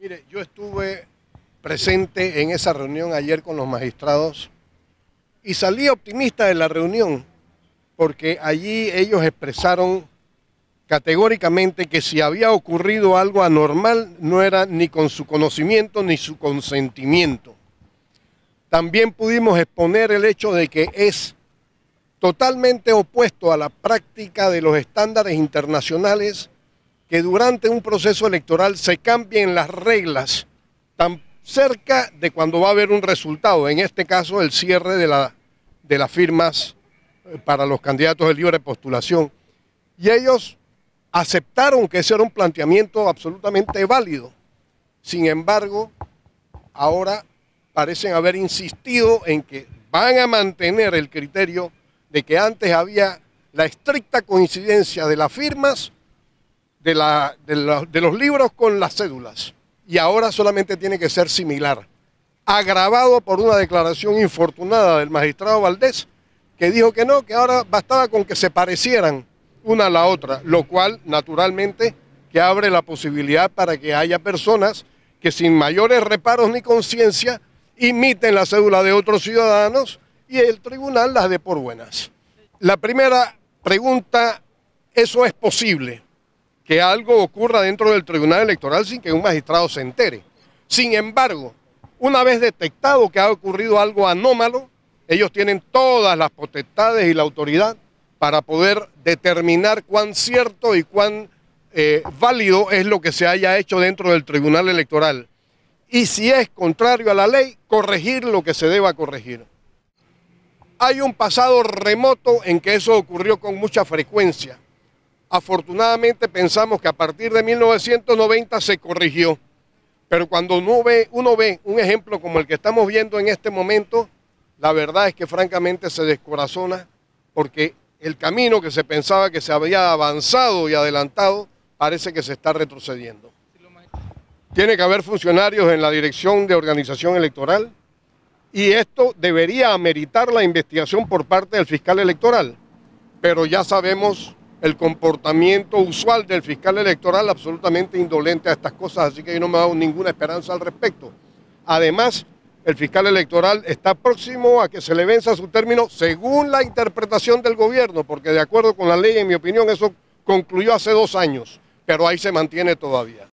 Mire, yo estuve presente en esa reunión ayer con los magistrados y salí optimista de la reunión porque allí ellos expresaron categóricamente que si había ocurrido algo anormal no era ni con su conocimiento ni su consentimiento. También pudimos exponer el hecho de que es totalmente opuesto a la práctica de los estándares internacionales que durante un proceso electoral se cambien las reglas tan cerca de cuando va a haber un resultado, en este caso el cierre de, la, de las firmas eh, para los candidatos de libre postulación. Y ellos aceptaron que ese era un planteamiento absolutamente válido. Sin embargo, ahora parecen haber insistido en que van a mantener el criterio de que antes había la estricta coincidencia de las firmas de, la, de, los libros con las cédulas y ahora solamente tiene que ser similar, agravado por una declaración infortunada del magistrado Valdés, que dijo que no, que ahora bastaba con que se parecieran una a la otra, lo cual naturalmente que abre la posibilidad para que haya personas que sin mayores reparos ni conciencia imiten la cédula de otros ciudadanos y el tribunal las dé por buenas. La primera pregunta, ¿eso es posible? que algo ocurra dentro del Tribunal Electoral sin que un magistrado se entere. Sin embargo, una vez detectado que ha ocurrido algo anómalo, ellos tienen todas las potestades y la autoridad para poder determinar cuán cierto y cuán eh, válido es lo que se haya hecho dentro del Tribunal Electoral. Y si es contrario a la ley, corregir lo que se deba corregir. Hay un pasado remoto en que eso ocurrió con mucha frecuencia. Afortunadamente pensamos que a partir de 1990 se corrigió. Pero cuando uno ve, un ejemplo como el que estamos viendo en este momento, la verdad es que francamente se descorazona porque el camino que se pensaba que se había avanzado y adelantado parece que se está retrocediendo. Tiene que haber funcionarios en la dirección de organización electoral y esto debería ameritar la investigación por parte del fiscal electoral, pero ya sabemos el comportamiento usual del fiscal electoral absolutamente indolente a estas cosas, así que yo no me dado ninguna esperanza al respecto. Además, el fiscal electoral está próximo a que se le venza su término según la interpretación del gobierno, porque de acuerdo con la ley, en mi opinión, eso concluyó hace dos años, pero ahí se mantiene todavía.